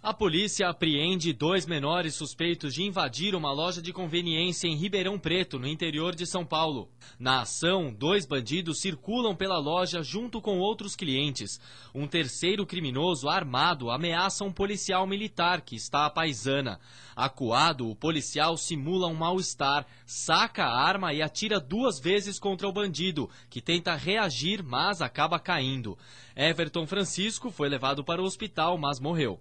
A polícia apreende dois menores suspeitos de invadir uma loja de conveniência em Ribeirão Preto, no interior de São Paulo. Na ação, dois bandidos circulam pela loja junto com outros clientes. Um terceiro criminoso armado ameaça um policial militar que está à paisana. Acuado, o policial simula um mal-estar, saca a arma e atira duas vezes contra o bandido, que tenta reagir, mas acaba caindo. Everton Francisco foi levado para o hospital, mas morreu.